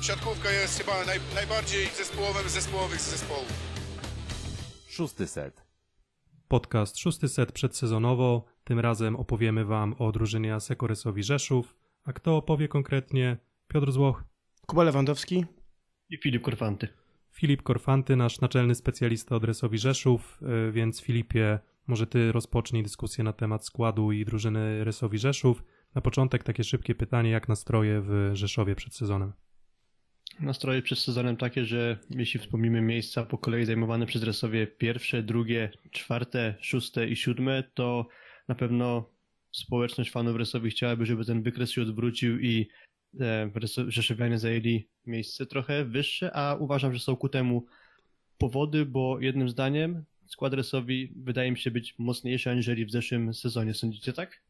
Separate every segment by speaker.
Speaker 1: siatkówka jest chyba naj, najbardziej zespołowym zespołowych zespołów. Szósty set. Podcast Szósty Set przedsezonowo. Tym razem opowiemy Wam o drużynie Sekorysowi Rzeszów. A kto opowie
Speaker 2: konkretnie? Piotr Złoch. Kuba Lewandowski. I Filip Korfanty.
Speaker 1: Filip Korfanty, nasz naczelny specjalista od Resowi Rzeszów, e, więc Filipie, może Ty rozpocznij dyskusję na temat składu i drużyny Resowi Rzeszów. Na początek takie szybkie pytanie, jak nastroje w Rzeszowie przed sezonem?
Speaker 2: nastroje przed sezonem takie, że jeśli wspomnimy miejsca po kolei zajmowane przez Resowie pierwsze, drugie, czwarte, szóste i siódme, to na pewno społeczność fanów Resowi chciałaby, żeby ten wykres się odwrócił i e, Rzeszowianie zajęli miejsce trochę wyższe, a uważam, że są ku temu powody, bo jednym zdaniem skład Resowi wydaje mi się być
Speaker 3: mocniejszy aniżeli w zeszłym sezonie. Sądzicie tak?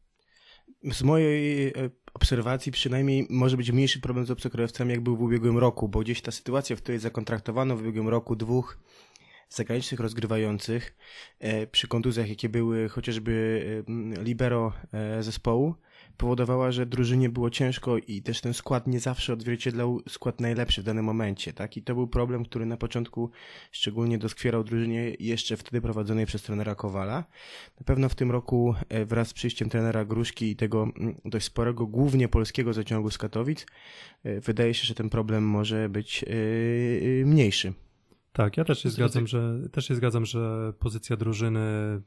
Speaker 3: Z mojej e, obserwacji przynajmniej może być mniejszy problem z obcokrajowcami, jak był w ubiegłym roku, bo gdzieś ta sytuacja, w której zakontraktowano w ubiegłym roku dwóch zagranicznych rozgrywających e, przy kontuzjach, jakie były chociażby e, libero e, zespołu, powodowała, że drużynie było ciężko i też ten skład nie zawsze odzwierciedlał skład najlepszy w danym momencie, tak? I to był problem, który na początku szczególnie doskwierał drużynie jeszcze wtedy prowadzonej przez trenera Kowala. Na pewno w tym roku wraz z przyjściem trenera Gruszki i tego mm, dość sporego, głównie polskiego zaciągu z Katowic, wydaje się, że ten problem może być mniejszy.
Speaker 1: Tak, ja też się zgadzam, że też się zgadzam, że pozycja drużyny,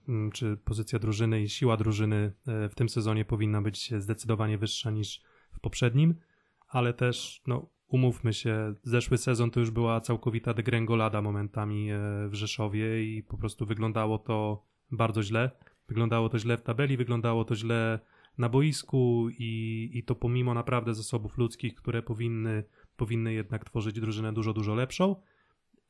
Speaker 1: mm, czy pozycja drużyny i siła drużyny e, w tym sezonie powinna być zdecydowanie wyższa niż w poprzednim, ale też no, umówmy się, zeszły sezon to już była całkowita degrengolada momentami e, w Rzeszowie i po prostu wyglądało to bardzo źle. Wyglądało to źle w tabeli, wyglądało to źle na boisku i, i to pomimo naprawdę zasobów ludzkich, które powinny, powinny jednak tworzyć drużynę dużo, dużo lepszą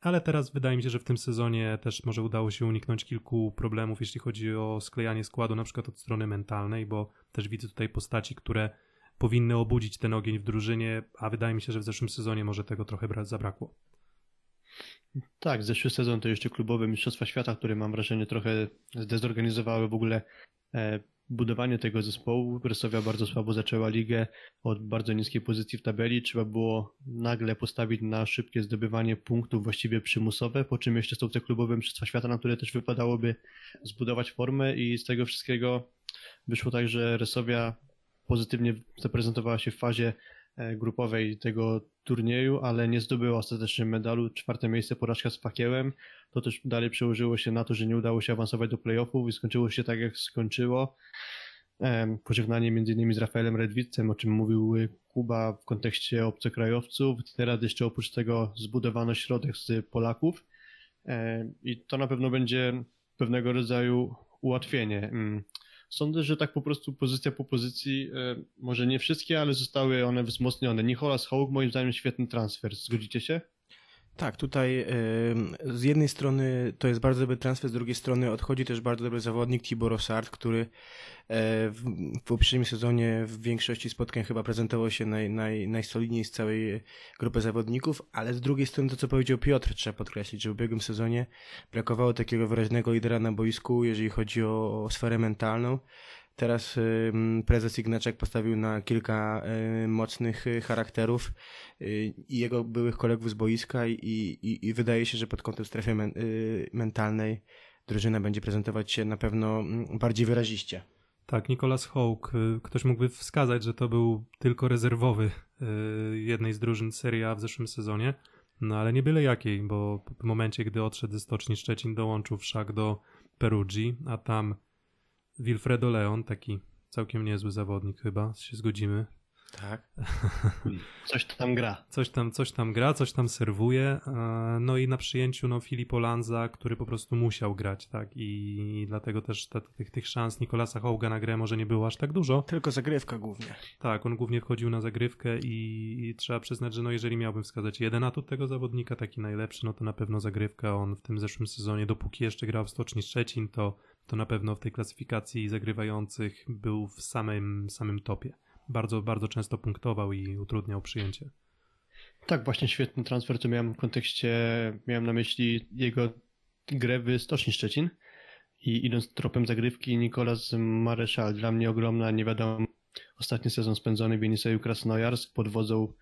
Speaker 1: ale teraz wydaje mi się, że w tym sezonie też może udało się uniknąć kilku problemów, jeśli chodzi o sklejanie składu, na przykład od strony mentalnej, bo też widzę tutaj postaci, które powinny obudzić ten ogień w drużynie, a wydaje mi się, że w zeszłym sezonie może tego trochę zabrakło.
Speaker 2: Tak, zeszły sezon to jeszcze klubowe Mistrzostwa Świata, które mam wrażenie trochę zdezorganizowały w ogóle e, budowanie tego zespołu. Wrocławia bardzo słabo zaczęła ligę od bardzo niskiej pozycji w tabeli. Trzeba było nagle postawić na szybkie zdobywanie punktów, właściwie przymusowe, po czym jeszcze są te klubowe mistrzostwa świata, na które też wypadałoby zbudować formę i z tego wszystkiego wyszło tak, że Resowia pozytywnie zaprezentowała się w fazie E, grupowej tego turnieju, ale nie zdobyła ostatecznie medalu. Czwarte miejsce, porażka z pakiełem. To też dalej przełożyło się na to, że nie udało się awansować do playoffów i skończyło się tak, jak skończyło. E, pożegnanie między innymi z Rafaelem Redwicem, o czym mówił Kuba w kontekście obcokrajowców. Teraz jeszcze oprócz tego zbudowano środek z Polaków e, i to na pewno będzie pewnego rodzaju ułatwienie. Mm, Sądzę, że tak po prostu pozycja po pozycji, e, może nie wszystkie, ale
Speaker 3: zostały one wzmocnione. Nicholas Hołk moim zdaniem świetny transfer, zgodzicie się? Tak, tutaj z jednej strony to jest bardzo dobry transfer, z drugiej strony odchodzi też bardzo dobry zawodnik Tibor Osart, który e, w, w poprzednim sezonie w większości spotkań chyba prezentował się naj, naj, najsolidniej z całej grupy zawodników, ale z drugiej strony to, co powiedział Piotr, trzeba podkreślić, że w ubiegłym sezonie brakowało takiego wyraźnego lidera na boisku, jeżeli chodzi o, o sferę mentalną. Teraz prezes Ignaczek postawił na kilka mocnych y, charakterów y, i jego byłych kolegów z boiska i, i, i wydaje się, że pod kątem strefy men y, mentalnej drużyna będzie prezentować się na pewno mm, bardziej wyraziście.
Speaker 1: Tak, Nicolas Hawk. Ktoś mógłby wskazać, że to był tylko rezerwowy jednej z drużyn Serie A w zeszłym sezonie, no ale nie byle jakiej, bo w momencie, gdy odszedł ze Stoczni Szczecin, dołączył wszak do Perugii, a tam Wilfredo Leon, taki całkiem niezły zawodnik chyba, się zgodzimy. Tak. Coś tam gra. Coś tam, coś tam gra, coś tam serwuje. E, no i na przyjęciu no, Filippo Lanza, który po prostu musiał grać, tak? I dlatego też tych, tych szans Nikolasa Hołga na grę może nie było aż tak dużo. Tylko zagrywka głównie. Tak, on głównie wchodził na zagrywkę i, i trzeba przyznać, że no jeżeli miałbym wskazać jeden atut tego zawodnika, taki najlepszy, no to na pewno zagrywka. On w tym zeszłym sezonie, dopóki jeszcze grał w Stoczni Szczecin, to to na pewno w tej klasyfikacji zagrywających był w samym, samym topie. Bardzo, bardzo często punktował i utrudniał przyjęcie.
Speaker 2: Tak, właśnie świetny transfer, to miałem w kontekście, miałem na myśli jego grę w Stoczni Szczecin i idąc tropem zagrywki Nikolas Mareszal, dla mnie ogromna nie wiadomo, ostatni sezon spędzony w Jenisaju Krasnojarsk pod wodzą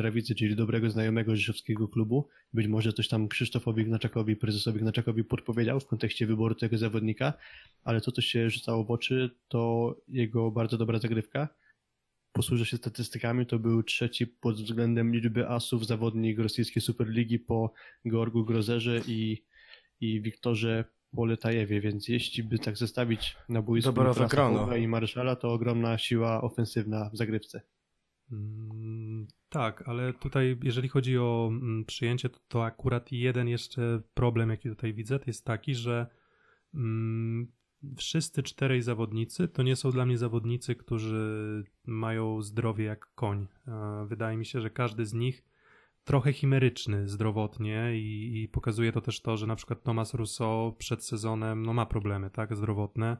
Speaker 2: Trawicy, czyli dobrego znajomego rzeszowskiego klubu. Być może coś tam Krzysztofowi Gnaczakowi, prezesowi Gnaczakowi podpowiedział w kontekście wyboru tego zawodnika, ale to, co się rzucało w oczy, to jego bardzo dobra zagrywka. Posłużę się statystykami, to był trzeci pod względem liczby asów zawodnik rosyjskiej Superligi po Georgu Grozerze i, i Wiktorze Poletajewie, więc jeśli by tak zestawić na boisku Dobra, i Marszala, to ogromna siła ofensywna w zagrywce.
Speaker 1: Mm, tak, ale tutaj jeżeli chodzi o mm, przyjęcie, to, to akurat jeden jeszcze problem, jaki tutaj widzę, to jest taki, że mm, wszyscy czterej zawodnicy to nie są dla mnie zawodnicy, którzy mają zdrowie jak koń. Wydaje mi się, że każdy z nich trochę chimeryczny zdrowotnie i, i pokazuje to też to, że na przykład Thomas Rousseau przed sezonem no, ma problemy tak, zdrowotne.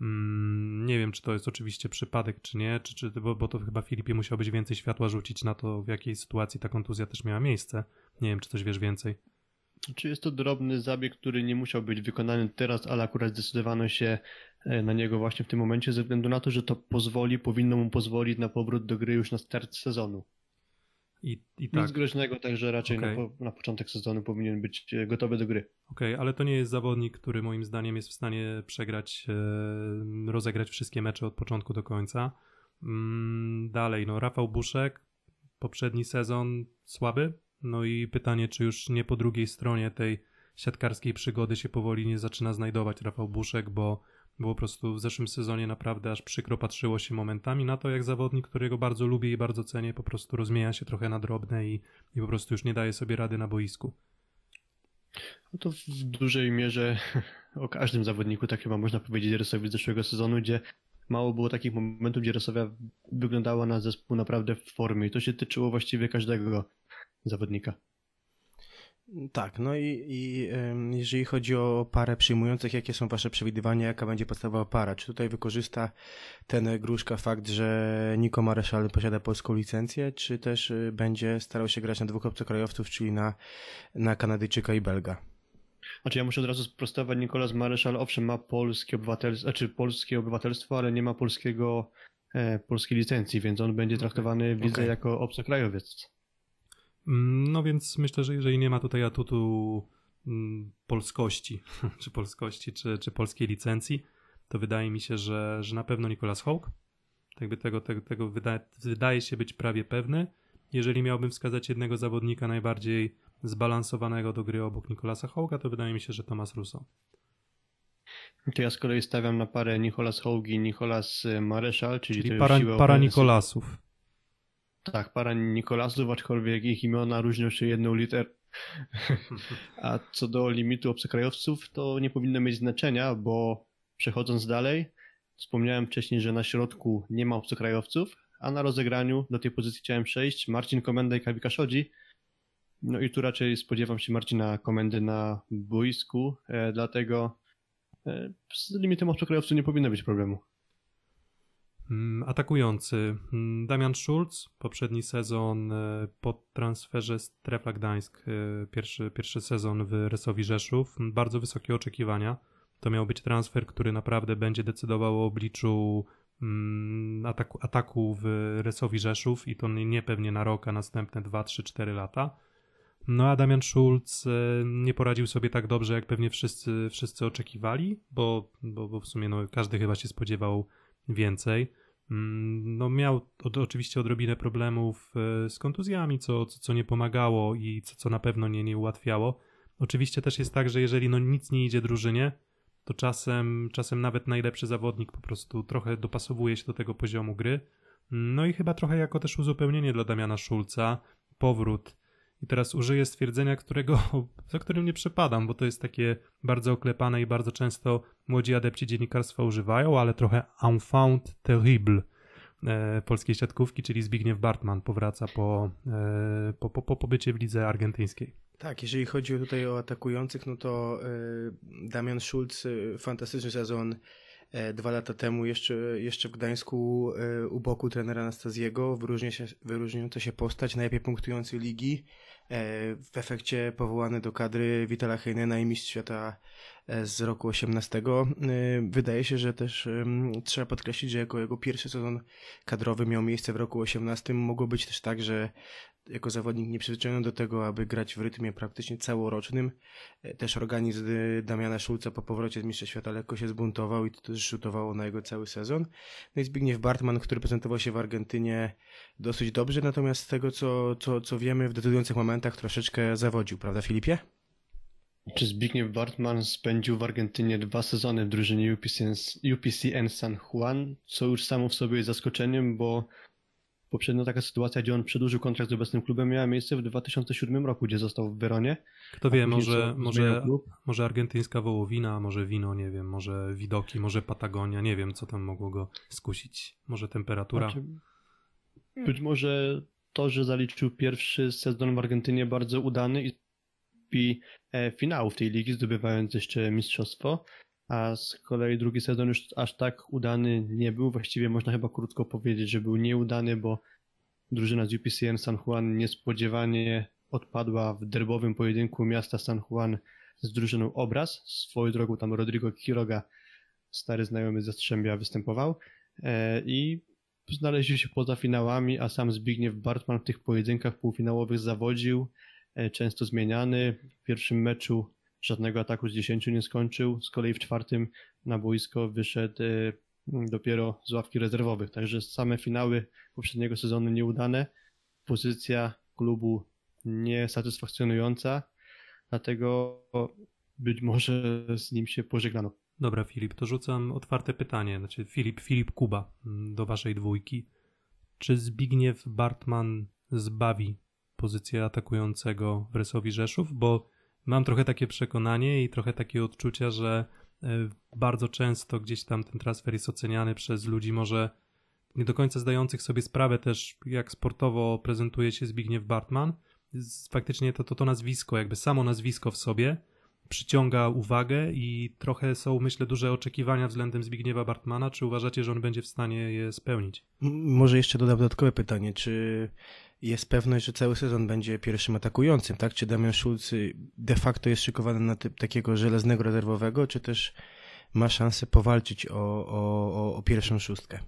Speaker 1: Mm, nie wiem, czy to jest oczywiście przypadek, czy nie, czy, czy, bo, bo to chyba Filipie musiałbyś więcej światła rzucić na to, w jakiej sytuacji ta kontuzja też miała miejsce. Nie wiem, czy coś wiesz więcej.
Speaker 2: Czy jest to drobny zabieg, który nie musiał być wykonany teraz, ale akurat zdecydowano się e, na niego właśnie w tym momencie, ze względu na to, że to pozwoli, powinno mu pozwolić na powrót do gry już na start sezonu. I, i tak. Nic groźnego, także raczej okay. na, na, początek sezonu powinien być e, gotowy do gry.
Speaker 1: Okej, okay, ale to nie jest zawodnik, który moim zdaniem jest w stanie przegrać, e, rozegrać wszystkie mecze od początku do końca. Mm, dalej, no Rafał Buszek, poprzedni sezon słaby, no i pytanie, czy już nie po drugiej stronie tej siatkarskiej przygody się powoli nie zaczyna znajdować Rafał Buszek, bo było po prostu w zeszłym sezonie naprawdę aż przykro patrzyło się momentami na to, jak zawodnik, którego bardzo lubię i bardzo cenię, po prostu rozmienia się trochę na drobne i, i po prostu już nie daje sobie rady na boisku.
Speaker 2: No to w dużej mierze o każdym zawodniku tak chyba można powiedzieć Rysowi z zeszłego sezonu, gdzie mało było takich momentów, gdzie Rosowia wyglądała na zespół naprawdę w formie i to się tyczyło właściwie każdego zawodnika.
Speaker 3: Tak, no i, i jeżeli chodzi o parę przyjmujących, jakie są Wasze przewidywania, jaka będzie podstawowa para? Czy tutaj wykorzysta ten Gruszka fakt, że Niko Mareszal posiada polską licencję, czy też y, będzie starał się grać na dwóch obcokrajowców, czyli na, na Kanadyjczyka i Belga? Znaczy ja
Speaker 2: muszę od razu sprostować, Nikolas Mareszal owszem ma polskie obywatelstwo, znaczy polskie obywatelstwo, ale nie ma polskiego, e, polskiej licencji, więc on będzie traktowany okay. widzę okay. jako obcokrajowiec.
Speaker 1: Mm, no więc myślę, że jeżeli nie ma tutaj atutu mm, polskości, czy polskości, czy, czy polskiej licencji, to wydaje mi się, że, że na pewno Nicolas Hawk. by tego, tego, tego wydaje, wydaje się być prawie pewny. Jeżeli miałbym wskazać jednego zawodnika najbardziej zbalansowanego do gry obok Nicolasa Hołga, to wydaje mi się, że Tomas Russo.
Speaker 2: No to ja z kolei stawiam na parę Nicolas Hołgi i Nicolas y, Mareszal, czyli, czyli para, para Nikolasów. Tak, para Nikolasów, aczkolwiek ich imiona różnią się jedną literą. A co do limitu obcokrajowców, to nie powinno mieć znaczenia, bo przechodząc dalej, wspomniałem wcześniej, że na środku nie ma obcokrajowców, a na rozegraniu do tej pozycji chciałem przejść Marcin Komenda i Kawika Szodzi. No i tu raczej spodziewam się Marcina Komendy na boisku, e, dlatego e, z limitem obcokrajowców nie powinno być problemu.
Speaker 1: Mm, atakujący mm, Damian Schulz, poprzedni sezon e, po transferze z Trefla Gdańsk, e, pierwszy, pierwszy sezon w Rysowi Rzeszów, mm, bardzo wysokie oczekiwania. To miał być transfer, który naprawdę będzie decydował o obliczu ataku, ataku w Rysowi Rzeszów i to nie pewnie na rok, a następne 2, 3, 4 lata. No a Damian Schulz e, nie poradził sobie tak dobrze, jak pewnie wszyscy, wszyscy oczekiwali, bo, bo, bo w sumie no, każdy chyba się spodziewał więcej. Mm, no miał od, oczywiście odrobinę problemów e, z kontuzjami, co, co, co nie pomagało i co, co na pewno nie, nie ułatwiało. Oczywiście też jest tak, że jeżeli no nic nie idzie drużynie, to czasem, czasem nawet najlepszy zawodnik po prostu trochę dopasowuje się do tego poziomu gry. No i chyba trochę jako też uzupełnienie dla Damiana Szulca, powrót i teraz użyję stwierdzenia, którego, za którym nie przepadam, bo to jest takie bardzo oklepane i bardzo często młodzi adepci dziennikarstwa używają, ale trochę enfant terrible e, polskiej siatkówki, czyli Zbigniew Bartman powraca po, e, po, po, po pobycie w lidze argentyńskiej.
Speaker 3: Tak, jeżeli chodzi tutaj o atakujących, no to e, Damian Schulz, e, fantastyczny sezon E, dwa lata temu jeszcze, jeszcze w Gdańsku e, u boku trenera Anastaziego, wyróżnia się, wyróżniająca się postać, najlepiej punktujący ligi, e, w efekcie powołany do kadry Witala Heinena i mistrz świata z roku 18. Wydaje się, że też trzeba podkreślić, że jako jego pierwszy sezon kadrowy miał miejsce w roku 18. Mogło być też tak, że jako zawodnik nieprzyzwyczajony do tego, aby grać w rytmie praktycznie całorocznym. E, też organizm y, Damiana Szulca po powrocie z Mistrza Świata lekko się zbuntował i to też rzutowało na jego cały sezon. No i Zbigniew Bartman, który prezentował się w Argentynie dosyć dobrze, natomiast z tego, co, co, co wiemy, w decydujących momentach troszeczkę zawodził, prawda Filipie? Czy Zbigniew Bartman spędził w Argentynie dwa sezony w drużynie UPCN,
Speaker 2: UPCN San Juan, co już samo w sobie jest zaskoczeniem, bo poprzednio taka sytuacja, gdzie on przedłużył kontrakt z obecnym klubem, miała miejsce w 2007 roku, gdzie został w Weronie. Kto wie, może, może,
Speaker 1: może argentyńska wołowina, może wino, nie wiem, może widoki, może Patagonia, nie wiem, co tam mogło go skusić. Może temperatura. Znaczy,
Speaker 2: być może to, że zaliczył pierwszy sezon w Argentynie bardzo udany i e, finał w tej ligi, zdobywając jeszcze mistrzostwo, a z kolei drugi sezon już aż tak udany nie był. Właściwie można chyba krótko powiedzieć, że był nieudany, bo drużyna z UPCN San Juan niespodziewanie odpadła w derbowym pojedynku miasta San Juan z drużyną Obraz. Swoją drogą tam Rodrigo Quiroga, stary znajomy ze Strzębia, występował e, i znaleźli się poza finałami, a sam Zbigniew Bartman w tych pojedynkach półfinałowych zawodził, e, często zmieniany. W pierwszym meczu żadnego ataku z dziesięciu nie skończył. Z kolei w czwartym na boisko wyszedł e, dopiero z ławki rezerwowych. Także same finały poprzedniego sezonu nieudane. Pozycja klubu niesatysfakcjonująca, dlatego być może z nim się pożegnano. Dobra, Filip, to rzucam
Speaker 1: otwarte pytanie. Znaczy, Filip, Filip Kuba mm, do waszej dwójki. Czy Zbigniew Bartman zbawi pozycję atakującego w Rysowi Rzeszów? Bo mam trochę takie przekonanie i trochę takie odczucia, że e, bardzo często gdzieś tam ten transfer jest oceniany przez ludzi może nie do końca zdających sobie sprawę też, jak sportowo prezentuje się Zbigniew Bartman. Faktycznie to, to, to nazwisko, jakby samo nazwisko w sobie przyciąga uwagę i trochę są, myślę, duże oczekiwania względem Zbigniewa Bartmana. Czy uważacie, że on będzie w stanie je spełnić?
Speaker 3: Może jeszcze dodam dodatkowe pytanie. Czy jest pewność, że cały sezon będzie pierwszym atakującym, tak? Czy Damian Schulz de facto jest szykowany na typ takiego żelaznego rezerwowego, czy też ma szansę powalczyć o, o, o pierwszą szóstkę?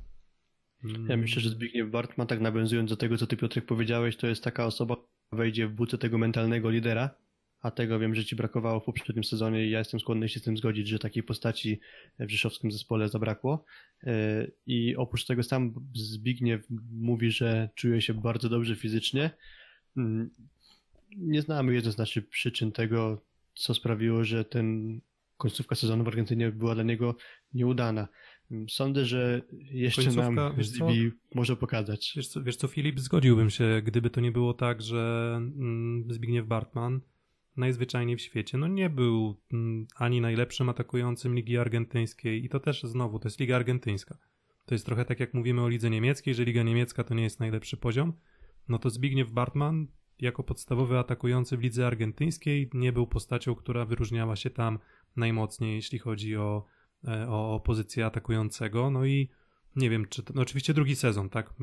Speaker 2: Ja myślę, że Zbigniew Bartman, tak nawiązując do tego, co ty Piotrek powiedziałeś, to jest taka osoba, która wejdzie w buty tego mentalnego lidera, a tego wiem, że ci brakowało w poprzednim sezonie i ja jestem skłonny się z tym zgodzić, że takiej postaci w rzeszowskim zespole zabrakło. E, I oprócz tego sam Zbigniew mówi, że czuje się bardzo dobrze fizycznie. Mm, nie znamy jednoznacznie przyczyn tego, co sprawiło, że ten końcówka sezonu w Argentynie była dla niego nieudana. Mm, sądzę, że jeszcze końcówka, nam wiesz może pokazać. Wiesz co, wiesz co, Filip,
Speaker 1: zgodziłbym się, gdyby to nie było tak, że mm, Zbigniew Bartman najzwyczajniej w świecie. No nie był mm, ani najlepszym atakującym Ligi Argentyńskiej i to też znowu, to jest Liga Argentyńska. To jest trochę tak jak mówimy o Lidze Niemieckiej, że Liga Niemiecka to nie jest najlepszy poziom. No to Zbigniew Bartman jako podstawowy atakujący w Lidze Argentyńskiej nie był postacią, która wyróżniała się tam najmocniej, jeśli chodzi o, e, o, o pozycję atakującego. No i nie wiem, czy to, no oczywiście drugi sezon, tak,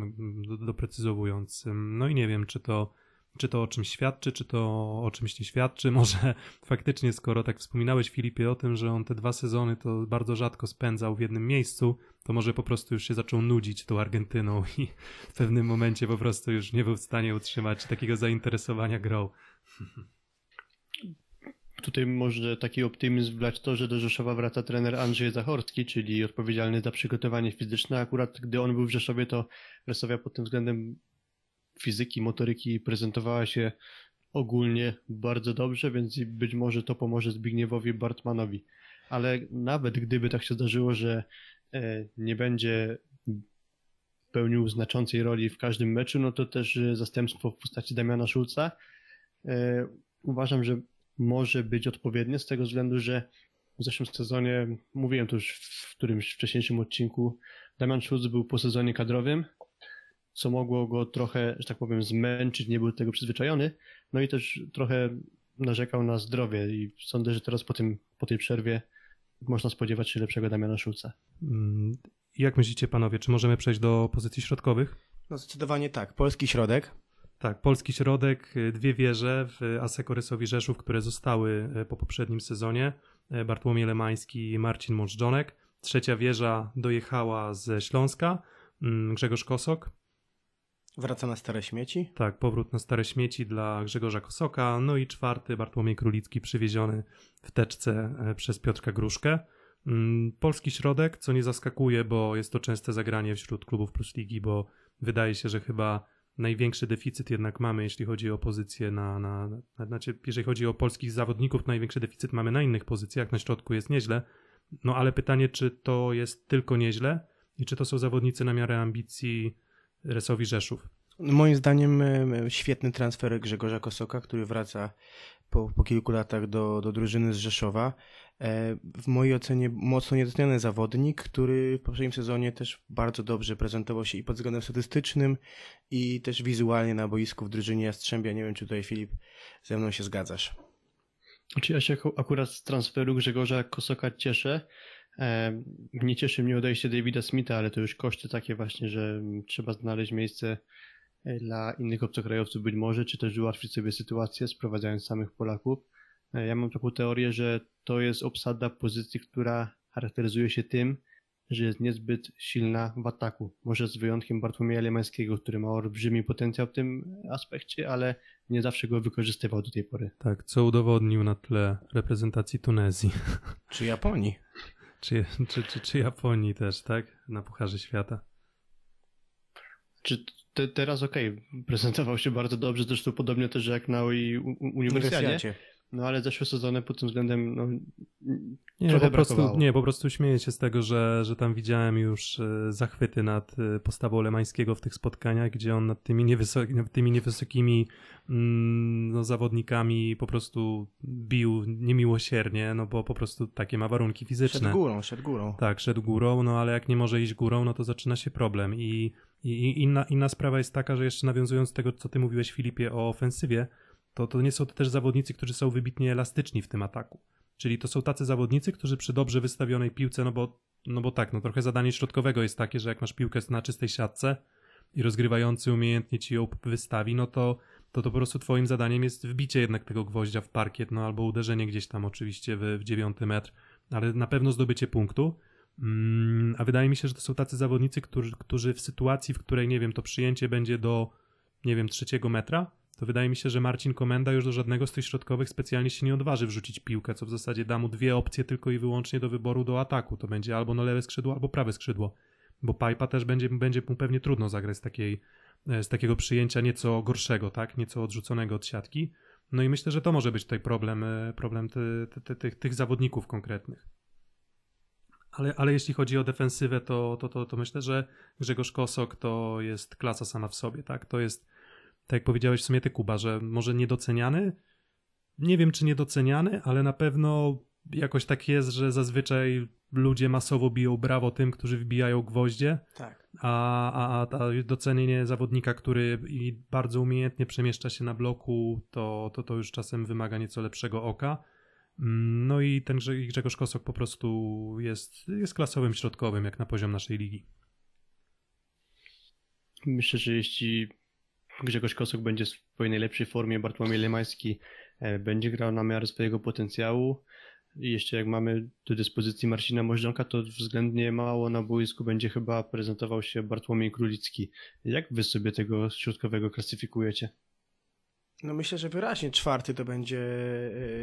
Speaker 1: doprecyzowując. No i nie wiem, czy to czy to o czymś świadczy, czy to o czymś nie świadczy. Może faktycznie, skoro tak wspominałeś, Filipie, o tym, że on te dwa sezony to bardzo rzadko spędzał w jednym miejscu, to może po prostu już się zaczął nudzić tą Argentyną i w pewnym momencie po
Speaker 2: prostu już nie był w stanie utrzymać takiego zainteresowania grą. Tutaj może taki optymizm wlać to, że do Rzeszowa wraca trener Andrzej Zachorski, czyli odpowiedzialny za przygotowanie fizyczne. Akurat gdy on był w Rzeszowie, to Resowia pod tym względem fizyki, motoryki prezentowała się ogólnie bardzo dobrze, więc być może to pomoże Zbigniewowi Bartmanowi. Ale nawet gdyby tak się zdarzyło, że e, nie będzie pełnił znaczącej roli w każdym meczu, no to też e, zastępstwo w postaci Damiana Szulca e, uważam, że może być odpowiednie z tego względu, że w zeszłym sezonie, mówiłem to już w którymś wcześniejszym odcinku, Damian Szulc był po sezonie kadrowym, co mogło go trochę, że tak powiem, zmęczyć, nie był do tego przyzwyczajony, no i też trochę narzekał na zdrowie i sądzę, że teraz po, tym, po tej przerwie można spodziewać się lepszego Damiana Szulca.
Speaker 1: Mm, jak myślicie panowie, czy możemy przejść do pozycji środkowych? No
Speaker 3: zdecydowanie tak.
Speaker 1: Polski środek. Tak, polski środek, y, dwie wieże w Aseko Rzeszów, które zostały y, po poprzednim sezonie. Y, Bartłomiej Lemański i Marcin Mączdżonek. Trzecia wieża dojechała ze Śląska, mm, Grzegorz Kosok. Wraca na stare śmieci? Tak, powrót na stare śmieci dla Grzegorza Kosoka. No i czwarty, Bartłomiej Królicki, przywieziony w teczce e, przez Piotrka Gruszkę. Mm, polski środek, co nie zaskakuje, bo jest to częste zagranie wśród klubów Plus Ligi, bo wydaje się, że chyba największy deficyt jednak mamy, jeśli chodzi o pozycję na, na, na, znaczy, jeżeli chodzi o polskich zawodników, największy deficyt mamy na innych pozycjach, na środku jest nieźle, no ale pytanie, czy to jest tylko nieźle i czy to są zawodnicy na miarę ambicji Resowi Rzeszów.
Speaker 3: Moim zdaniem e, e, świetny transfer Grzegorza Kosoka, który wraca po, po kilku latach do, do drużyny z Rzeszowa. E, w mojej ocenie mocno niedoceniony zawodnik, który w poprzednim sezonie też bardzo dobrze prezentował się i pod względem statystycznym, i też wizualnie na boisku w drużynie Jastrzębia. Nie wiem, czy tutaj Filip ze mną się zgadzasz.
Speaker 2: Oczywiście znaczy, ja się akurat z transferu Grzegorza Kosoka cieszę, nie cieszy mnie odejście Davida Smitha, ale to już koszty takie właśnie, że mm, trzeba znaleźć miejsce e, dla innych obcokrajowców być może, czy też ułatwić sobie sytuację sprowadzając samych Polaków. E, ja mam taką teorię, że to jest obsada pozycji, która charakteryzuje się tym, że jest niezbyt silna w ataku. Może z wyjątkiem Bartłomieja Lemańskiego, który ma olbrzymi potencjał w tym aspekcie, ale nie zawsze go wykorzystywał do tej pory.
Speaker 1: Tak, co udowodnił na tle reprezentacji Tunezji.
Speaker 2: Czy Japonii.
Speaker 1: Czy, czy, czy, czy Japonii
Speaker 2: też, tak? Na Pucharze Świata. Czy te, teraz okej, okay. prezentował się bardzo dobrze, zresztą podobnie też jak na Uniwersjadzie. No ale zeszłe sezony pod tym względem no, nie, po prostu,
Speaker 1: nie, po prostu śmieję się z tego, że, że tam widziałem już e, zachwyty nad e, postawą Lemańskiego w tych spotkaniach, gdzie on nad tymi, nad tymi niewysokimi mm, no, zawodnikami po prostu bił niemiłosiernie, no bo po prostu takie ma warunki fizyczne. Szedł górą, szedł górą. Tak, szedł górą, no ale jak nie może iść górą, no to zaczyna się problem i, i inna, inna sprawa jest taka, że jeszcze nawiązując do tego, co ty mówiłeś Filipie o ofensywie, to, to nie są to też zawodnicy, którzy są wybitnie elastyczni w tym ataku. Czyli to są tacy zawodnicy, którzy przy dobrze wystawionej piłce, no bo, no bo tak, no trochę zadanie środkowego jest takie, że jak masz piłkę na czystej siatce i rozgrywający umiejętnie ci ją wystawi, no to to, to po prostu twoim zadaniem jest wbicie jednak tego gwoździa w parkiet, no albo uderzenie gdzieś tam oczywiście w, w dziewiąty metr, ale na pewno zdobycie punktu. Mm, a wydaje mi się, że to są tacy zawodnicy, którzy, którzy w sytuacji, w której, nie wiem, to przyjęcie będzie do, nie wiem, trzeciego metra, to wydaje mi się, że Marcin Komenda już do żadnego z tych środkowych specjalnie się nie odważy wrzucić piłkę, co w zasadzie da mu dwie opcje tylko i wyłącznie do wyboru do ataku. To będzie albo na lewe skrzydło, albo prawe skrzydło, bo Pajpa też będzie, będzie mu pewnie trudno zagrać z, takiej, e, z takiego przyjęcia nieco gorszego, tak? nieco odrzuconego od siatki. No i myślę, że to może być tutaj problem, e, problem ty, ty, ty, tych, tych zawodników konkretnych. Ale, ale jeśli chodzi o defensywę, to, to, to, to myślę, że Grzegorz Kosok to jest klasa sama w sobie. Tak? To jest tak jak powiedziałeś w sumie ty Kuba, że może niedoceniany, nie wiem czy niedoceniany, ale na pewno jakoś tak jest, że zazwyczaj ludzie masowo biją brawo tym, którzy wbijają gwoździe, tak. a, a, a docenienie zawodnika, który i bardzo umiejętnie przemieszcza się na bloku, to, to, to już czasem wymaga nieco lepszego oka. Mm, no i ten Grzegorz Kosok po prostu jest, jest klasowym środkowym,
Speaker 2: jak na poziom naszej ligi. Myślę, że jeśli Grzegorz Kosuk będzie w swojej najlepszej formie, Bartłomiej Lemański e, będzie grał na miarę swojego potencjału. I jeszcze jak mamy do dyspozycji Marcina Możdżonka, to względnie mało na boisku będzie chyba prezentował się Bartłomiej Królicki. Jak wy sobie tego środkowego klasyfikujecie?
Speaker 3: No myślę, że wyraźnie czwarty to będzie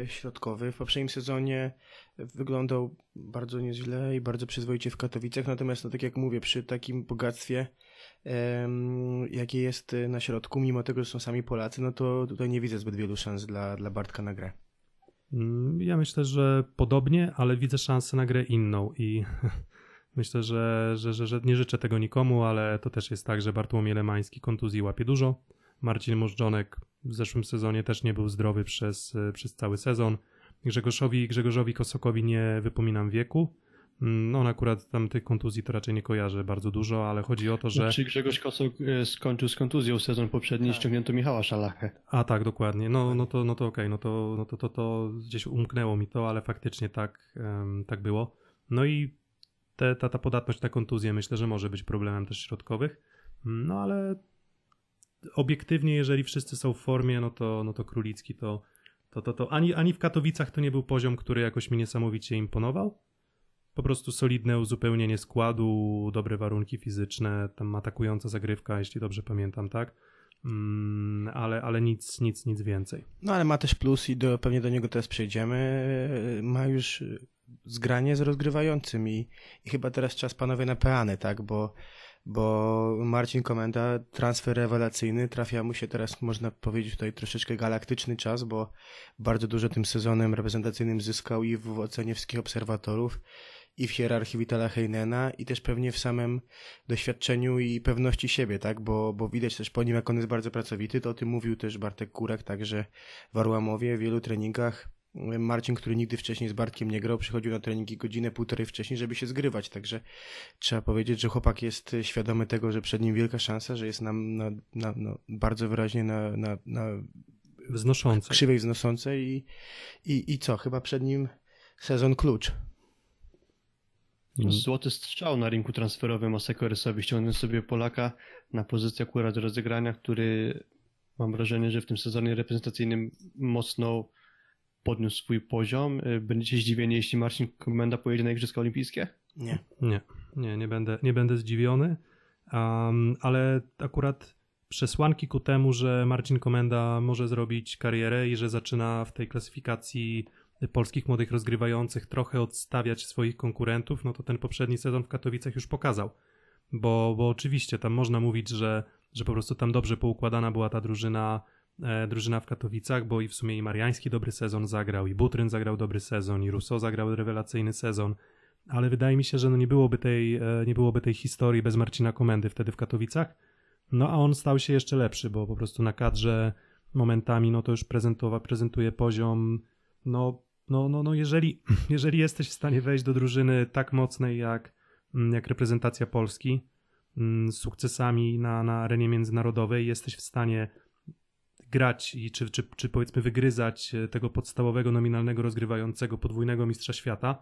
Speaker 3: e, środkowy. W poprzednim sezonie wyglądał bardzo nieźle i bardzo przyzwoicie w Katowicach, natomiast no tak jak mówię, przy takim bogactwie jakie jest y, na środku, mimo tego, że są sami Polacy, no to tutaj nie widzę zbyt wielu szans dla, dla Bartka na grę.
Speaker 1: Mm, ja myślę, że podobnie, ale widzę szansę na grę inną i myślę, że, że, że, że nie życzę tego nikomu, ale to też jest tak, że Bartłomiej Lemański kontuzji łapie dużo. Marcin Możdżonek w zeszłym sezonie też nie był zdrowy przez, y, przez cały sezon. Grzegorzowi, Grzegorzowi Kosokowi nie wypominam wieku. Mm, on akurat tam tych kontuzji to raczej nie kojarzy bardzo dużo, ale chodzi o to, no, że. Czy
Speaker 2: Grzegorz Kosok e, skończył z kontuzją sezon poprzedni i tak. ściągnięto Michała Szalachę.
Speaker 1: A tak, dokładnie. No, tak. no to, no to okej, okay. no, to, no to, to, to gdzieś umknęło mi to, ale faktycznie tak, um, tak było. No i te, ta, ta podatność na kontuzję myślę, że może być problemem też środkowych. No ale obiektywnie, jeżeli wszyscy są w formie, no to, no to Królicki to. To, to, to ani, ani w Katowicach to nie był poziom, który jakoś mi niesamowicie imponował, po prostu solidne uzupełnienie składu, dobre warunki fizyczne, tam atakująca zagrywka, jeśli dobrze pamiętam, tak? Mm, ale, ale nic, nic, nic więcej.
Speaker 3: No ale ma też plus i do, pewnie do niego teraz przejdziemy. Ma już zgranie z rozgrywającym i, i chyba teraz czas panowie na peany, tak? Bo, bo Marcin Komenda, transfer rewelacyjny, trafia mu się teraz, można powiedzieć, tutaj troszeczkę galaktyczny czas, bo bardzo dużo tym sezonem reprezentacyjnym zyskał i w ocenie wszystkich obserwatorów i w hierarchii Witala Heinena i też pewnie w samym doświadczeniu i pewności siebie, tak? Bo, bo widać też po nim, jak on jest bardzo pracowity, to o tym mówił też Bartek Kurak, także w Arłamowie w wielu treningach Marcin, który nigdy wcześniej z Bartkiem nie grał, przychodził na treningi godzinę, półtorej wcześniej, żeby się zgrywać. Także trzeba powiedzieć, że chłopak jest świadomy tego, że przed nim wielka szansa, że jest nam na, na, no, bardzo wyraźnie na, na, na wznoszącej. krzywej wznosącej i, i, i co? Chyba przed nim sezon klucz. Mhm. Złoty strzał
Speaker 2: na rynku transferowym Osekorysowi. Ściągnął sobie Polaka na pozycję akurat rozegrania, który mam wrażenie, że w tym sezonie reprezentacyjnym mocno podniósł swój poziom. Y, będziecie zdziwieni, jeśli Marcin Komenda pojedzie na Igrzyska Olimpijskie?
Speaker 3: Nie. Nie,
Speaker 1: nie, nie, będę, nie będę zdziwiony, um, ale akurat przesłanki ku temu, że Marcin Komenda może zrobić karierę i że zaczyna w tej klasyfikacji polskich młodych rozgrywających trochę odstawiać swoich konkurentów, no to ten poprzedni sezon w Katowicach już pokazał. Bo, bo oczywiście tam można mówić, że, że po prostu tam dobrze poukładana była ta drużyna, e, drużyna w Katowicach, bo i w sumie i Mariański dobry sezon zagrał, i Butryn zagrał dobry sezon, i Russo zagrał rewelacyjny sezon, ale wydaje mi się, że no nie, byłoby tej, e, nie byłoby tej historii bez Marcina Komendy wtedy w Katowicach. No a on stał się jeszcze lepszy, bo po prostu na kadrze momentami no to już prezentowa, prezentuje poziom no no, no, no jeżeli, jeżeli jesteś w stanie wejść do drużyny tak mocnej jak, mm, jak reprezentacja Polski mm, z sukcesami na, na arenie międzynarodowej, jesteś w stanie grać i czy, czy, czy powiedzmy wygryzać e, tego podstawowego, nominalnego, rozgrywającego podwójnego mistrza świata,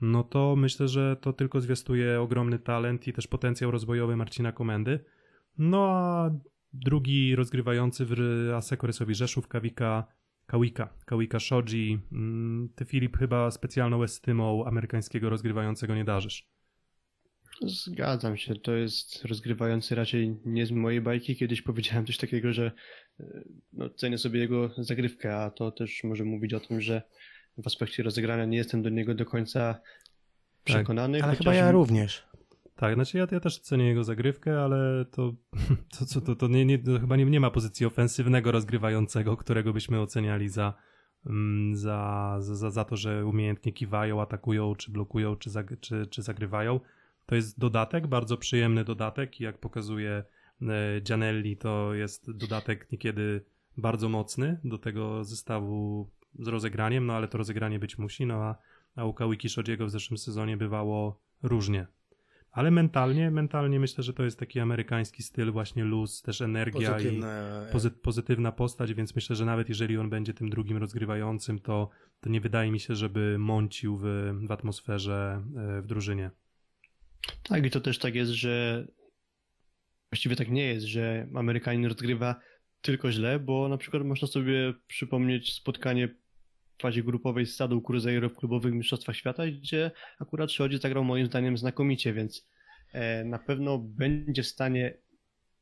Speaker 1: no to myślę, że to tylko zwiastuje ogromny talent i też potencjał rozwojowy Marcina Komendy. No a drugi rozgrywający w Asekoresowi Rzeszów, Kawika Kawika, Kawika Shoji. Mm, ty, Filip, chyba specjalną estymą amerykańskiego rozgrywającego nie darzysz.
Speaker 2: Zgadzam się, to jest rozgrywający raczej nie z mojej bajki. Kiedyś powiedziałem coś takiego, że e, no, cenię sobie jego zagrywkę, a to też może mówić o tym, że w aspekcie rozegrania nie jestem do niego do końca tak. przekonany. Tak, ale chyba ja również.
Speaker 1: Tak, znaczy ja, ja też cenię jego zagrywkę, ale to, to, to, to, to, nie, nie, to chyba nie, nie ma pozycji ofensywnego rozgrywającego, którego byśmy oceniali mm, za, za, za, za to, że umiejętnie kiwają, atakują, czy blokują, czy, zag, czy, czy zagrywają. To jest dodatek, bardzo przyjemny dodatek i jak pokazuje e, Gianelli, to jest dodatek niekiedy bardzo mocny do tego zestawu z rozegraniem, no ale to rozegranie być musi, no a, a u Kawiki w zeszłym sezonie bywało różnie. Ale mentalnie, mentalnie myślę, że to jest taki amerykański styl, właśnie luz, też energia pozytywna, i e, pozy pozytywna postać, więc myślę, że nawet jeżeli on będzie tym drugim rozgrywającym, to, to nie wydaje mi się, żeby mącił w, w atmosferze e, w drużynie.
Speaker 2: Tak, i to też tak jest, że właściwie tak nie jest, że Amerykanin rozgrywa tylko źle, bo na przykład można sobie przypomnieć spotkanie fazie grupowej stadł Cruzeiro w klubowych mistrzostwach świata, gdzie akurat Szodzie zagrał moim zdaniem znakomicie, więc e, na pewno będzie w stanie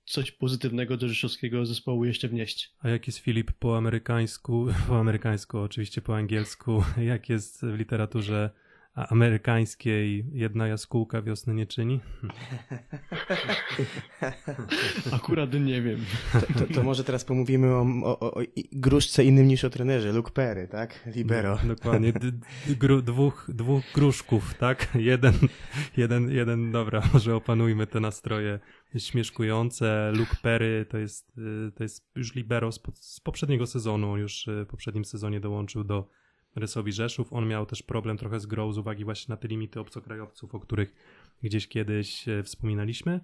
Speaker 2: coś pozytywnego do rzeszowskiego zespołu jeszcze wnieść.
Speaker 1: A jak jest Filip po amerykańsku, po amerykańsku oczywiście po angielsku, jak jest w literaturze amerykańskiej jedna jaskółka wiosny nie czyni?
Speaker 3: Akurat nie wiem. To, to, to może teraz pomówimy o, o, o, gruszce innym niż o trenerze, Luke Perry, tak? Libero. No, dokładnie, d,
Speaker 1: gru, dwóch, dwóch gruszków, tak? Jeden, jeden, jeden, dobra, może opanujmy te nastroje śmieszkujące. Luke Perry to jest, y, to jest już libero z, po, z poprzedniego sezonu, już y, w poprzednim sezonie dołączył do Rysowi Rzeszów. On miał też problem trochę z grą z uwagi właśnie na te limity obcokrajowców, o których gdzieś kiedyś e, wspominaliśmy.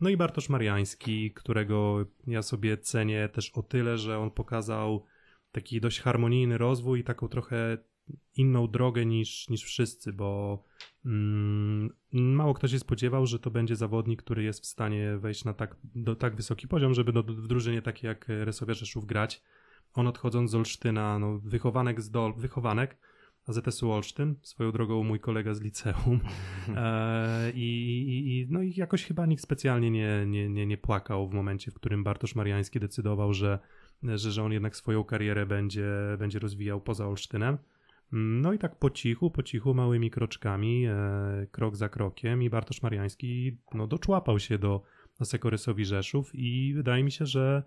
Speaker 1: No i Bartosz Mariański, którego ja sobie cenię też o tyle, że on pokazał taki dość harmonijny rozwój i taką trochę inną drogę niż, niż wszyscy, bo mm, mało kto się spodziewał, że to będzie zawodnik, który jest w stanie wejść na tak, do tak wysoki poziom, żeby do, w drużynie jak Resowia Rzeszów grać. On odchodząc z Olsztyna, no, wychowanek z Dol, wychowanek AZS-u Olsztyn, swoją drogą mój kolega z liceum e, i, i, no i jakoś chyba nikt specjalnie nie, nie, nie, nie płakał w momencie, w którym Bartosz Mariański decydował, że, że, że on jednak swoją karierę będzie, będzie rozwijał poza Olsztynem. No i tak po cichu, po cichu, małymi kroczkami, e, krok za krokiem i Bartosz Mariański no, doczłapał się do Sekorysowi Rzeszów i wydaje mi się, że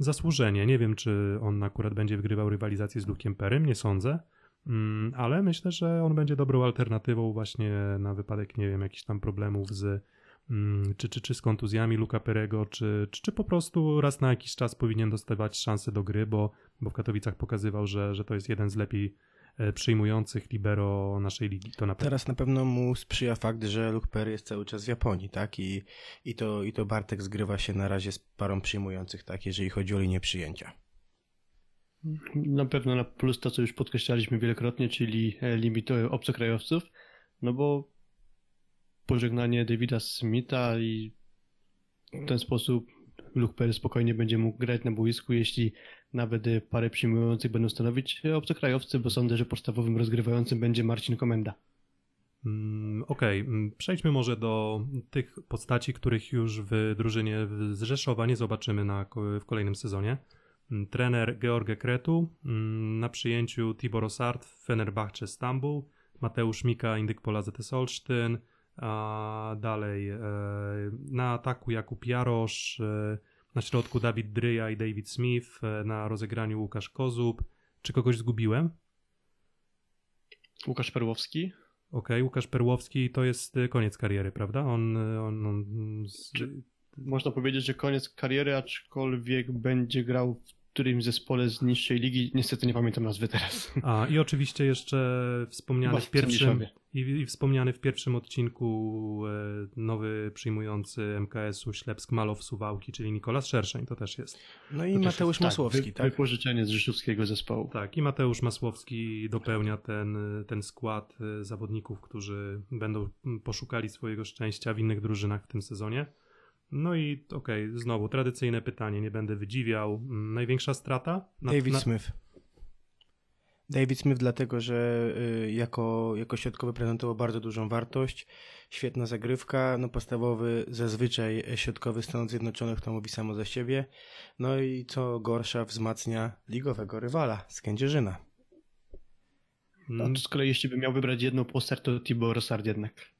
Speaker 1: zasłużenie. Nie wiem, czy on akurat będzie wygrywał rywalizację z Lukiem Perym, nie sądzę, mm, ale myślę, że on będzie dobrą alternatywą właśnie na wypadek, nie wiem, jakichś tam problemów z mm, czy, czy, czy z kontuzjami Luka Perego, czy, czy, czy po prostu raz na jakiś czas powinien dostawać szansę do gry, bo, bo w Katowicach pokazywał, że, że to jest jeden z lepiej E, przyjmujących libero naszej ligi. To na pewno.
Speaker 3: Teraz na pewno mu sprzyja fakt, że Luke jest cały czas w Japonii, tak? I, i, to, I to Bartek zgrywa się na razie z parą przyjmujących, tak, jeżeli chodzi o linię przyjęcia.
Speaker 2: Na pewno na plus to, co już podkreślaliśmy wielokrotnie, czyli e, limit obcokrajowców, no bo pożegnanie Davida Smitha i w ten sposób Luke Perry spokojnie będzie mógł grać na boisku, jeśli nawet y, parę przyjmujących będą stanowić y, obcokrajowcy, bo sądzę, że podstawowym rozgrywającym będzie Marcin Komenda. Mm,
Speaker 1: okej, okay. Mm, przejdźmy może do tych postaci, których już w drużynie z Rzeszowa nie zobaczymy na, w kolejnym sezonie. Mm, trener George Kretu, na przyjęciu Tibor Osart w Fenerbahce Stambuł, Mateusz Mika, Indyk Pola ZS Olsztyn, a dalej e, na ataku Jakub Jarosz, e, na środku Dawid Dryja i David Smith, e, na rozegraniu Łukasz Kozub. Czy kogoś zgubiłem? Łukasz Perłowski. Okej, okay, Łukasz Perłowski to jest koniec kariery, prawda? On,
Speaker 2: on, on... Można powiedzieć, że koniec kariery, aczkolwiek będzie grał w którym zespole z niższej ligi, niestety nie pamiętam nazwy teraz.
Speaker 1: A i oczywiście jeszcze wspomniany w pierwszym i, i, wspomniany w pierwszym odcinku e, nowy przyjmujący MKS-u Ślepsk Malow Suwałki, czyli Nikolas Szerszeń, to też jest. No i Mateusz jest, tak, Masłowski, tak,
Speaker 2: wy, tak? z rzeszowskiego zespołu. Tak,
Speaker 1: i Mateusz Masłowski dopełnia ten, ten skład e, zawodników, którzy będą poszukali swojego szczęścia w innych drużynach w tym sezonie. No i okej, okay, znowu tradycyjne pytanie, nie będę wydziwiał. Mm, największa strata?
Speaker 3: Na, David na... Smith. David Smith dlatego, że y, jako, jako środkowy prezentował bardzo dużą wartość, świetna zagrywka, no podstawowy zazwyczaj środkowy Stanów Zjednoczonych to mówi samo za siebie, no i co gorsza wzmacnia ligowego rywala, Skędzierzyna.
Speaker 2: No
Speaker 1: to
Speaker 3: z kolei jeśli bym miał wybrać jedną postać, to Tibor Sard jednak.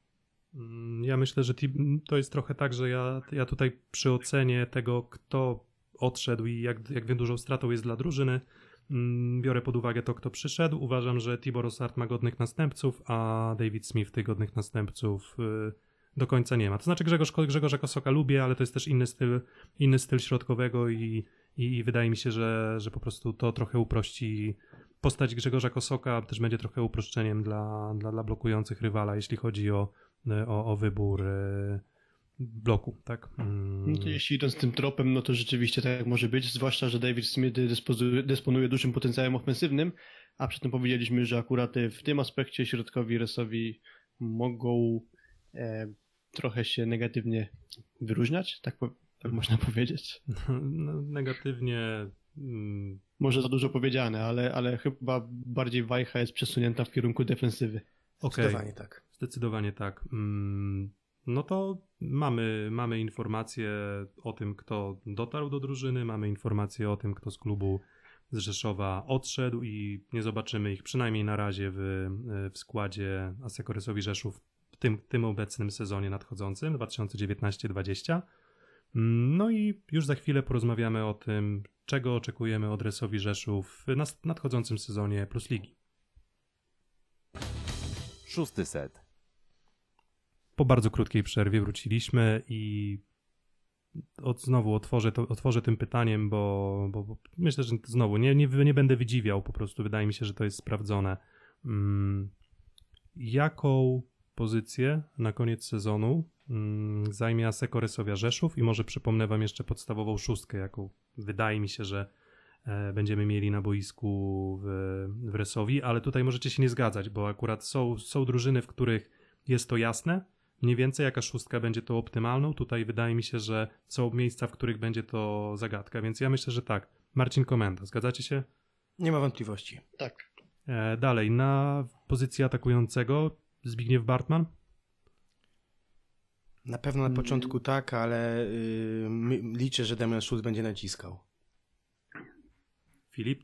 Speaker 1: Mm, ja myślę, że mm, to jest trochę tak, że ja, ja tutaj przy ocenie tego, kto odszedł i jak, jak dużą stratą jest dla drużyny, mm, biorę pod uwagę to, kto przyszedł. Uważam, że Tibor Osart ma godnych następców, a David Smith tych godnych następców y, do końca nie ma. To znaczy Grzegorz, Grzegorza Kosoka lubię, ale to jest też inny styl, inny styl środkowego i, i, i wydaje mi się, że, że po prostu to trochę uprości postać Grzegorza Kosoka, też będzie trochę uproszczeniem dla, dla, dla blokujących rywala, jeśli chodzi o E, o, o wybór e, bloku, tak? Mm. No
Speaker 2: jeśli idąc tym tropem, no to rzeczywiście tak może być, zwłaszcza, że David Smith dysponuje dużym potencjałem ofensywnym, a przy tym powiedzieliśmy, że akurat w tym aspekcie środkowi resowi mogą e, trochę się negatywnie wyróżniać, tak, tak można powiedzieć. No, negatywnie...
Speaker 1: Mm.
Speaker 2: Może za dużo powiedziane, ale, ale chyba bardziej wajcha jest przesunięta w kierunku defensywy. Okay. Zdecydowanie
Speaker 1: tak. Zdecydowanie tak. Mm, no to mamy, mamy informacje o tym, kto dotarł do drużyny, mamy informacje o tym, kto z klubu z Rzeszowa odszedł i nie zobaczymy ich przynajmniej na razie w, w składzie Asekorysowi Rzeszów w tym, tym obecnym sezonie nadchodzącym 2019-20. No i już za chwilę porozmawiamy o tym, czego oczekujemy od Resowi Rzeszów w nadchodzącym sezonie Plus Ligi. Szósty set po bardzo krótkiej przerwie wróciliśmy i od, znowu otworzę, to, otworzę tym pytaniem, bo, bo, bo myślę, że znowu nie, nie, nie, będę wydziwiał, po prostu wydaje mi się, że to jest sprawdzone. Mm, jaką pozycję na koniec sezonu mm, zajmie Aseko Resowia Rzeszów i może przypomnę wam jeszcze podstawową szóstkę, jaką wydaje mi się, że e, będziemy mieli na boisku w, w Resowi, ale tutaj możecie się nie zgadzać, bo akurat są, są drużyny, w których jest to jasne, mniej więcej jaka szóstka będzie to optymalną. Tutaj wydaje mi się, że są miejsca, w których będzie to zagadka, więc ja myślę, że tak. Marcin Komenda, zgadzacie się? Nie ma wątpliwości. Tak. E, dalej, na pozycji atakującego Zbigniew Bartman?
Speaker 3: Na pewno na mm. początku tak, ale y, liczę, że Damian Schulz będzie naciskał.
Speaker 2: Filip?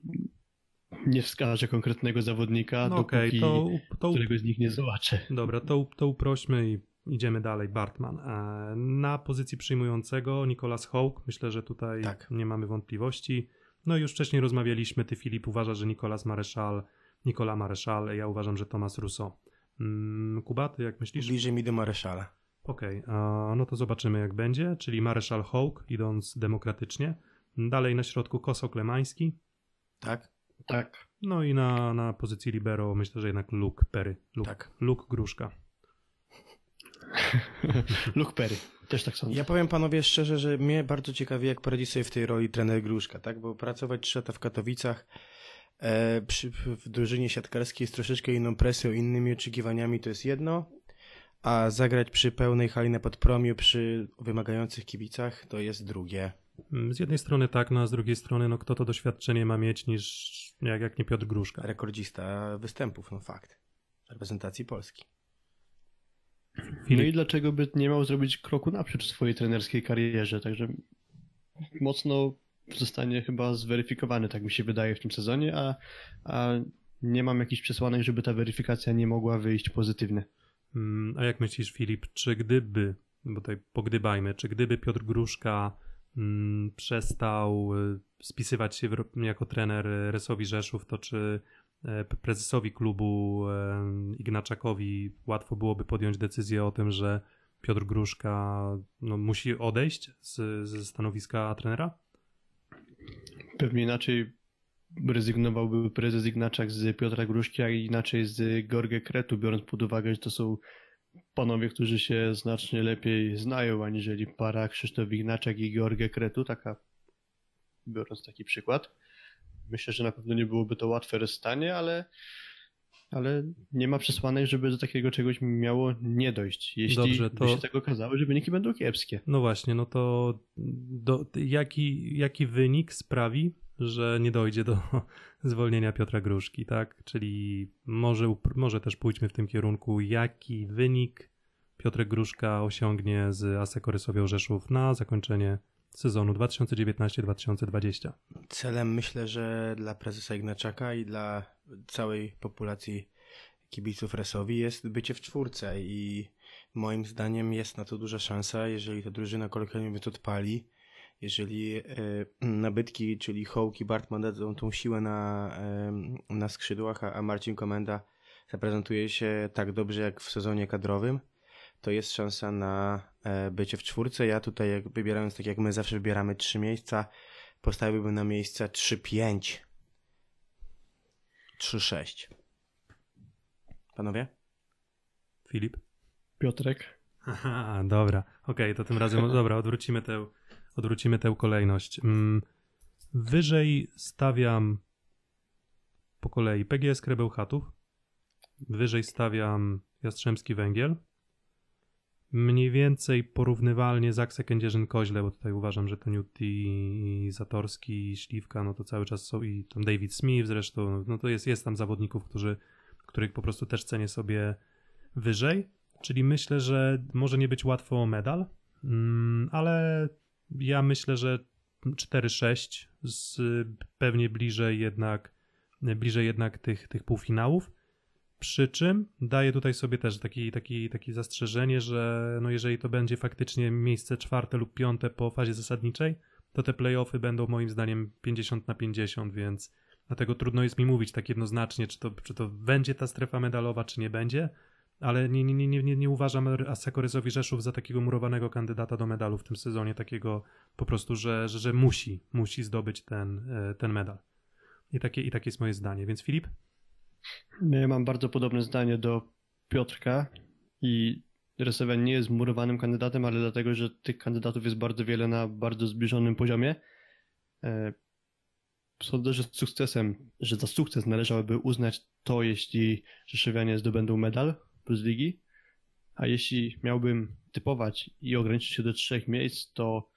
Speaker 2: Nie wskażę konkretnego zawodnika, no dopóki
Speaker 1: okay, to, to, którego z nich nie zobaczę. Dobra, to, to uprośmy i Idziemy dalej, Bartman. E, na pozycji przyjmującego Nicolas Hołk, myślę, że tutaj tak. nie mamy wątpliwości. No już wcześniej rozmawialiśmy, ty Filip uważa że Nicolas Mareszal, Nicola Mareszal, ja uważam, że Thomas Russo. Mm, Kuba, ty jak myślisz? Bliżej mi do Mareszala. Okej, okay, no to zobaczymy jak będzie, czyli Mareszal Hołk idąc demokratycznie. Dalej na środku Koso Klemański. Tak. Tak. No i na, na pozycji libero myślę,
Speaker 3: że jednak Luke Perry. Luke, tak.
Speaker 1: Luke Gruszka.
Speaker 3: Luke Perry. Też tak sądzę. Ja powiem panowie szczerze, że mnie bardzo ciekawi, jak poradzi sobie w tej roli trener Gruszka, tak? Bo pracować trzy lata w Katowicach e, przy, w drużynie siatkarskiej z troszeczkę inną presją, innymi oczekiwaniami to jest jedno, a zagrać przy pełnej hali na podpromiu, przy wymagających kibicach to jest drugie.
Speaker 1: Mm, z jednej strony tak, no a z drugiej strony, no kto to doświadczenie ma mieć niż jak, jak nie Piotr Gruszka. Rekordzista występów, no
Speaker 3: fakt. Reprezentacji Polski.
Speaker 1: No
Speaker 2: i dlaczego by nie miał zrobić kroku naprzód w swojej trenerskiej karierze? Także mocno zostanie chyba zweryfikowany, tak mi się wydaje, w tym sezonie, a, a nie mam jakichś przesłanek, żeby ta weryfikacja nie mogła wyjść pozytywnie.
Speaker 1: Mm, a jak myślisz, Filip, czy gdyby, bo tutaj pogdybajmy, czy gdyby Piotr Gruszka mm, przestał spisywać y, się jako trener Resowi Rzeszów, to czy E, prezesowi klubu e, Ignaczakowi łatwo byłoby podjąć decyzję o tym, że Piotr
Speaker 2: Gruszka no, musi odejść z, ze stanowiska trenera? Pewnie inaczej rezygnowałby prezes Ignaczak z Piotra Gruszki, a inaczej z Gorge Kretu, biorąc pod uwagę, że to są panowie, którzy się znacznie lepiej znają, aniżeli para Krzysztof Ignaczak i George Kretu, taka biorąc taki przykład myślę, że na pewno nie byłoby to łatwe rozstanie, ale, ale nie ma przesłanek, żeby do takiego czegoś miało nie dojść. Jeśli Dobrze, to... by się tak okazało, że wyniki będą kiepskie. No
Speaker 1: właśnie, no to do, jaki, jaki wynik sprawi, że nie dojdzie do zwolnienia Piotra Gruszki, tak? Czyli może, może też pójdźmy w tym kierunku, jaki wynik Piotr Gruszka osiągnie z Asekorysowie Orzeszów na zakończenie sezonu 2019-2020.
Speaker 3: Celem myślę, że dla prezesa Ignaczaka i dla całej populacji kibiców Resowi jest bycie w czwórce i moim zdaniem jest na to duża szansa, jeżeli ta drużyna kolejny mówiąc odpali, jeżeli e, nabytki, czyli Hołk i Bartman dadzą tą siłę na, e, na skrzydłach, a Marcin Komenda zaprezentuje się tak dobrze jak w sezonie kadrowym, to jest szansa na e, bycie w czwórce. Ja tutaj jak wybierając, tak jak my zawsze wybieramy trzy miejsca, postawiłbym na miejsca 3-5. 3-6. Panowie? Filip?
Speaker 1: Piotrek? Aha, dobra. Okej, okay, to tym razem, dobra, odwrócimy tę, odwrócimy tę kolejność. Mm, wyżej stawiam po kolei PGS Krebełchatów. Wyżej stawiam Jastrzębski Węgiel mniej więcej porównywalnie Zaksa Kędzierzyn-Koźle, bo tutaj uważam, że to Newt i Zatorski i Śliwka, no to cały czas są i tam David Smith zresztą, no to jest, jest tam zawodników, którzy, których po prostu też cenię sobie wyżej, czyli myślę, że może nie być łatwo o medal, mm, ale ja myślę, że 4-6 z pewnie bliżej jednak bliżej jednak tych, tych półfinałów. Przy czym daję tutaj sobie też taki, taki, taki zastrzeżenie, że no jeżeli to będzie faktycznie miejsce czwarte lub piąte po fazie zasadniczej, to te playoffy będą moim zdaniem 50 na 50, więc dlatego trudno jest mi mówić tak jednoznacznie, czy to, czy to będzie ta strefa medalowa, czy nie będzie, ale nie, nie, nie, nie, nie uważam Asakoryzowi Rzeszów za takiego murowanego kandydata do medalu w tym sezonie, takiego po prostu, że, że, że musi, musi zdobyć
Speaker 2: ten, e, ten medal.
Speaker 1: I takie, I takie jest moje zdanie. Więc
Speaker 2: Filip? Ja mam bardzo podobne zdanie do Piotrka i Reseven nie jest murowanym kandydatem, ale dlatego, że tych kandydatów jest bardzo wiele na bardzo zbliżonym poziomie. E, sądzę, że sukcesem, że za sukces należałoby uznać to, jeśli Rzeszowianie zdobędą medal z ligi, a jeśli miałbym typować i ograniczyć się do trzech miejsc, to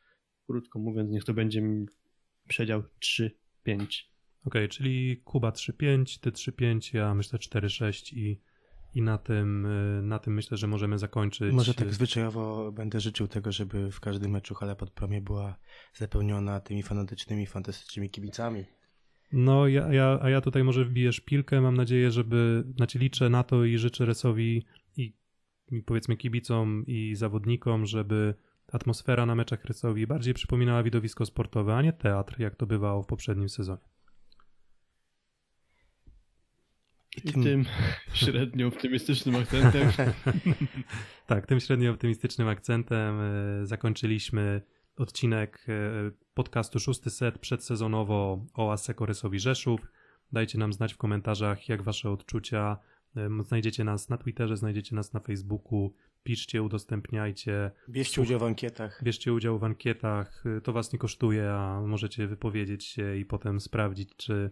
Speaker 2: krótko mówiąc, niech to będzie przedział 3-5
Speaker 1: okay, czyli Kuba 3.5, ty 3.5, ja myślę 4.6 i, i na, tym, y, na tym myślę, że możemy zakończyć. Może tak
Speaker 3: zwyczajowo będę życzył tego, żeby w każdym meczu hala pod promie była zapełniona tymi fanatycznymi, fantastycznymi kibicami.
Speaker 1: No, ja, ja, a ja tutaj może wbiję szpilkę. Mam nadzieję, żeby, znaczy liczę na to i życzę Resowi i, i powiedzmy kibicom i zawodnikom, żeby atmosfera na meczach Resowi bardziej przypominała widowisko sportowe, a nie teatr, jak to bywało w poprzednim sezonie.
Speaker 2: I tym, I tym średnio optymistycznym akcentem.
Speaker 1: tak, tym średnio optymistycznym akcentem e, zakończyliśmy odcinek e, podcastu Szósty Set przedsezonowo o Asse Rysowi Rzeszów. Dajcie nam znać w komentarzach, jak wasze odczucia. E, znajdziecie nas na Twitterze, znajdziecie nas na Facebooku. Piszcie, udostępniajcie. Bierzcie udział w ankietach. Bierzcie udział w ankietach. To was nie kosztuje, a możecie wypowiedzieć się i potem sprawdzić, czy,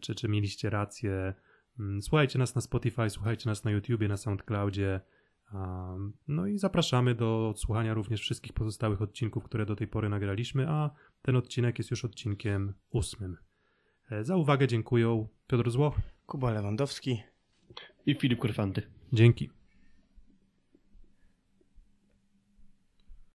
Speaker 1: czy, czy mieliście rację Mm, słuchajcie nas na Spotify, słuchajcie nas na YouTubie, na SoundCloudzie. No i zapraszamy do odsłuchania również wszystkich pozostałych odcinków, które do tej pory nagraliśmy, a ten odcinek jest już odcinkiem ósmym. E, za uwagę dziękuję Piotr Złoch, Kuba Lewandowski
Speaker 3: i Filip Kurfanty. Dzięki.